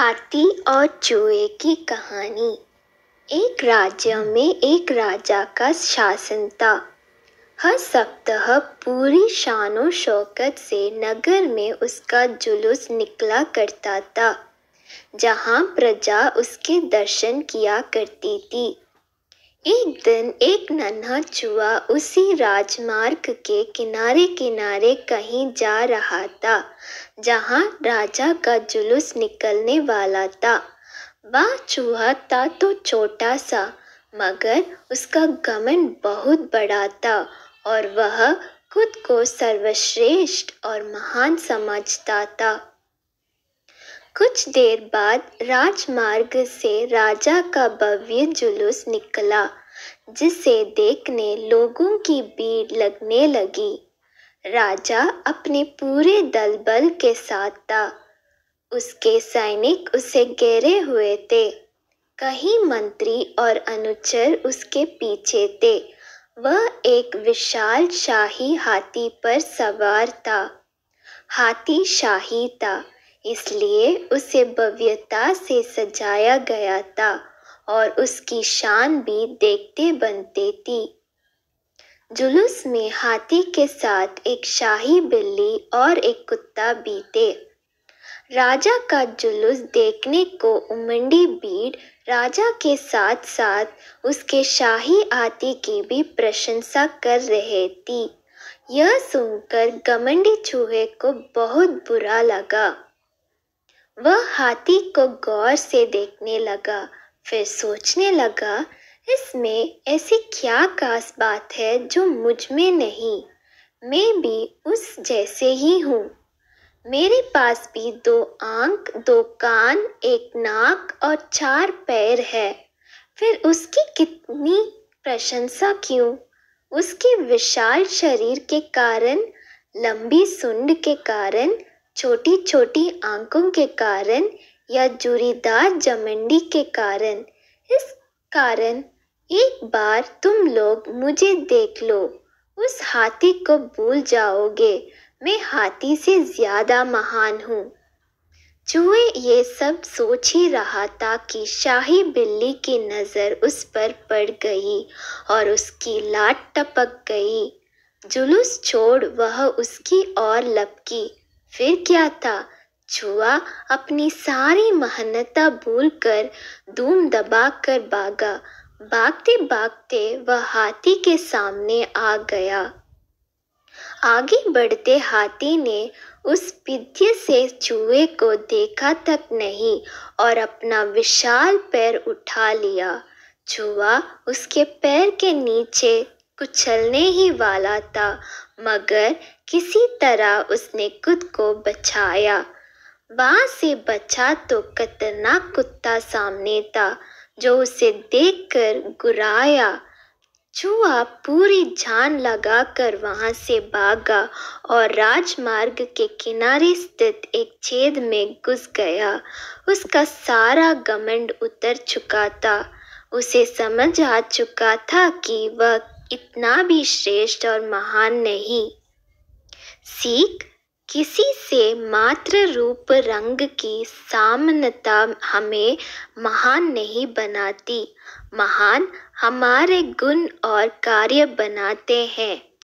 हाथी और चूहे की कहानी एक राज्य में एक राजा का शासन था हर सप्ताह पूरी शान शौकत से नगर में उसका जुलूस निकला करता था जहाँ प्रजा उसके दर्शन किया करती थी एक दिन एक नन्हा चूहा उसी राजमार्ग के किनारे किनारे कहीं जा रहा था जहाँ राजा का जुलूस निकलने वाला था वह चूहा था तो छोटा सा मगर उसका गमन बहुत बड़ा था और वह खुद को सर्वश्रेष्ठ और महान समझता था कुछ देर बाद राजमार्ग से राजा का भव्य जुलूस निकला जिसे देखने लोगों की भीड़ लगने लगी राजा अपने पूरे दल बल के साथ था उसके सैनिक उसे घेरे हुए थे कई मंत्री और अनुचर उसके पीछे थे वह एक विशाल शाही हाथी पर सवार था हाथी शाही था इसलिए उसे भव्यता से सजाया गया था और उसकी शान भी देखते बनती थी जुलूस में हाथी के साथ एक शाही बिल्ली और एक कुत्ता भी थे राजा का जुलूस देखने को उमंडी भीड़ राजा के साथ साथ उसके शाही हाथी की भी प्रशंसा कर रहे थी यह सुनकर घमंडी चूहे को बहुत बुरा लगा वह हाथी को गौर से देखने लगा फिर सोचने लगा इसमें ऐसी क्या खास बात है जो मुझ में नहीं मैं भी उस जैसे ही हूँ मेरे पास भी दो आंख दो कान एक नाक और चार पैर है फिर उसकी कितनी प्रशंसा क्यों उसके विशाल शरीर के कारण लंबी सुंड के कारण छोटी छोटी आंखों के कारण या जुरीदार जमंडी के कारण इस कारण एक बार तुम लोग मुझे देख लो उस हाथी को भूल जाओगे मैं हाथी से ज़्यादा महान हूँ चूहे ये सब सोच ही रहा था कि शाही बिल्ली की नज़र उस पर पड़ गई और उसकी लाट टपक गई जुलूस छोड़ वह उसकी ओर लपकी फिर क्या था चूहा अपनी सारी महनता भूल कर धूम दबा कर भागा भागते भागते वह हाथी के सामने आ गया आगे बढ़ते हाथी ने उस पिद्य से चूहे को देखा तक नहीं और अपना विशाल पैर उठा लिया चूहा उसके पैर के नीचे कुचलने ही वाला था मगर किसी तरह उसने खुद को बचाया वहां से बचा तो खतरनाक कुत्ता सामने था जो उसे देखकर गुराया चूहा पूरी जान लगाकर वहां से भागा और राजमार्ग के किनारे स्थित एक छेद में घुस गया उसका सारा घमंड उतर चुका था उसे समझ आ चुका था कि वह इतना भी श्रेष्ठ और महान नहीं सीख किसी से मात्र रूप रंग की सामनता हमें महान नहीं बनाती महान हमारे गुण और कार्य बनाते हैं